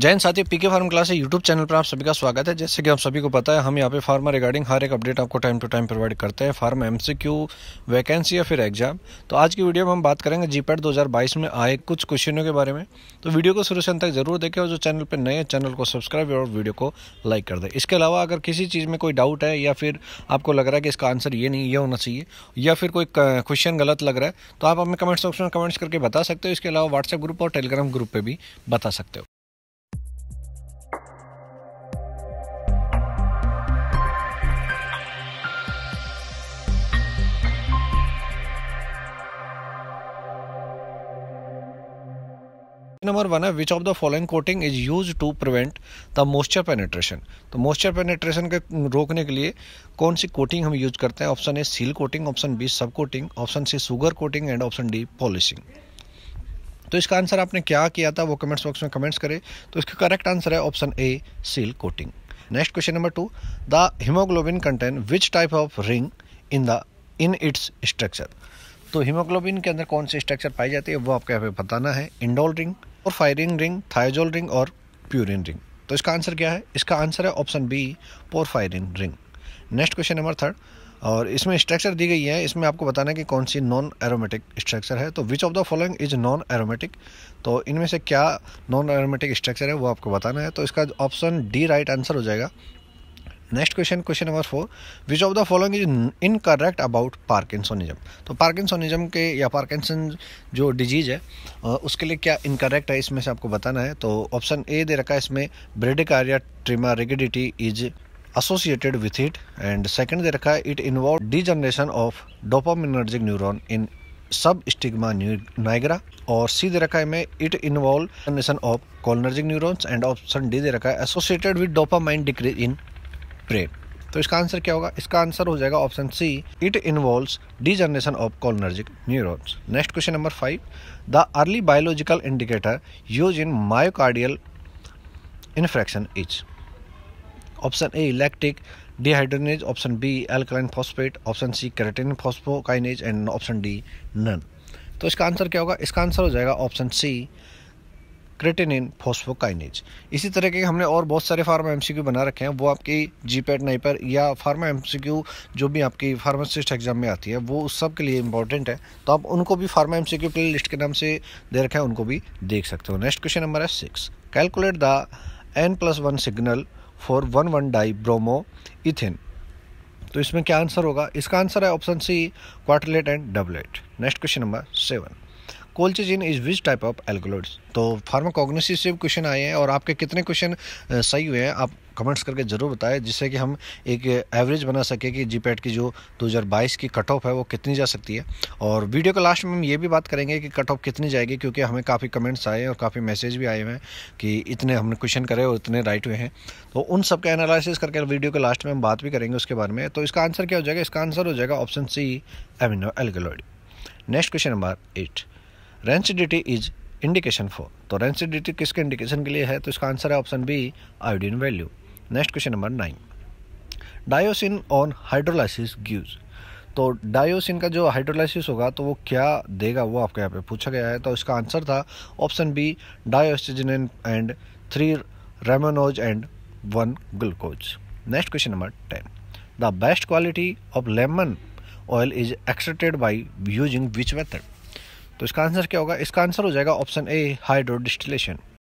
जैन साथी PK pharm class YouTube channel पर आप सभी का स्वागत है जैसे कि आप सभी को पता है हम यहाँ पे फार्मा रिगार्डिंग हर एक अपडेट आपको टाइम टू टाइम प्रोवाइड करते हैं फार्म एमसीक्यू वैकेंसी या फिर एग्जाम तो आज की वीडियो में हम बात करेंगे जीपैट 2022 में आए कुछ क्वेश्चनों के बारे में तो वीडियो को शुरू से अंत तक जरूर देखें और जो चैनल पर नए चैनल को सब्सक्राइब और वीडियो को लाइक कर दें इसके अलावा अगर किसी चीज़ में कोई डाउट है या फिर आपको लग रहा है कि इसका आंसर ये नहीं ये होना चाहिए या फिर कोई क्वेश्चन गलत लग रहा है तो आप हमें कमेंट्स ऑप्शन में कमेंट्स करके बता सकते हो इसके अलावा व्हाट्सएप ग्रुप और टेलीग्राम ग्रुप पर भी बता सकते हो नंबर वन है which of the following coating is use to prevent the moisture penetration तो मोस्चर पेनेट्रेशन के रोकने के लिए कौन सी कोटिंग हम यूज करते हैं option A seal coating option B sub coating option C sugar coating and option D polishing तो इसका आंसर आपने क्या किया था वो कमेंट्स बॉक्स में कमेंट्स करें तो इसका करेक्ट आंसर है option A seal coating next question number two the haemoglobin content which type of ring in the in its structure तो हीमोग्लोबिन के अंदर कौन सी स्ट्रक्चर पाई जाती है वो आपको यहाँ पे बताना है इंडोल रिंग और फायरिंग रिंग थायोजोल रिंग और प्यूरिन रिंग तो इसका आंसर क्या है इसका आंसर है option B porphyrin ring next question number third और इसमें स्ट्रक्चर दी गई है इसमें आपको बताना है कि कौन सी नॉन एरोमेटिक स्ट्रक्चर है तो which of the following is non aromatic तो इनमें से क्या नॉन एरोमेटिक स्ट्रक्चर है वो आपको बताना है तो इसका ऑप्शन डी राइट आंसर हो जाएगा next question question number four which of the following is incorrect about parkinsonism तो पार्किंसोनिज्म के या पार्किंसन जो डिजीज है उसके लिए क्या इनकरेक्ट है इसमें से आपको बताना है तो ऑप्शन ए दे रखा है इसमें bradykinesia tremor rigidity is associated with it and second दे रखा है it involve degeneration of dopaminergic neuron in substantia nigra और सी दे रखा है में it involve of cholinergic neurons and option D दे रखा है associated with dopamine decrease in spray तो इसका आंसर क्या होगा इसका आंसर हो जाएगा option C it involves generation of cholinergic neurons next question number five the early biological indicator use in myocardial infarction is option A lactic dehydrogenase option B alkaline phosphate option C creatine phosphokinase and option D none तो इसका answer क्या होगा इसका answer हो जाएगा option सी creatinine फोस्फोकाइनेज इसी तरह के हमने और बहुत सारे फार्मा एमसीक्यू बना रखे हैं वो आपकी जी नहीं नाइपर या फार्मा एमसीक्यू जो भी आपकी फार्मासिस्ट एग्जाम में आती है वो उस सब के लिए इंपॉर्टेंट है तो आप उनको भी फार्मा एमसीक्यू प्ले लिस्ट के नाम से दे रखे हैं उनको भी देख सकते हो नेक्स्ट क्वेश्चन नंबर है six calculate the N plus one signal for one one dibromoethane तो इसमें क्या आंसर होगा इसका आंसर है option C quartet and doublet next question number seven colchicine is which type of alkaloids तो pharmacognosy से question आए हैं और आपके कितने क्वेश्चन सही हुए हैं आप कमेंट्स करके ज़रूर बताएं जिससे कि हम एक एवरेज बना सके कि जी की जो 2022 की कट ऑफ है वो कितनी जा सकती है और वीडियो के लास्ट में हम ये भी बात करेंगे कि कट ऑफ कितनी जाएगी क्योंकि हमें काफ़ी कमेंट्स आए हैं और काफ़ी मैसेज भी आए हुए हैं कि इतने हमने क्वेश्चन करे और इतने राइट हुए हैं तो उन सब का एनालिसिस करके वीडियो के लास्ट में हम बात भी करेंगे उसके बारे में तो इसका आंसर क्या हो जाएगा इसका आंसर हो जाएगा option C amino alkaloid next question number eight rancidity is indication for तो रेंसिडिटी किसके इंडिकेशन के लिए है तो इसका आंसर है option B iodine value next question number nine dioscin on hydrolysis gives तो डायोसिन का जो हाइड्रोलाइसिस होगा तो वो क्या देगा वो आपके यहाँ पे पूछा गया है तो इसका आंसर था option B diosgenin and three rhamnose and one glucose next question number ten the best quality of lemon oil is extracted by using which method तो इसका आंसर क्या होगा इसका आंसर हो जाएगा ऑप्शन ए हाइड्रो डिस्टिलेशन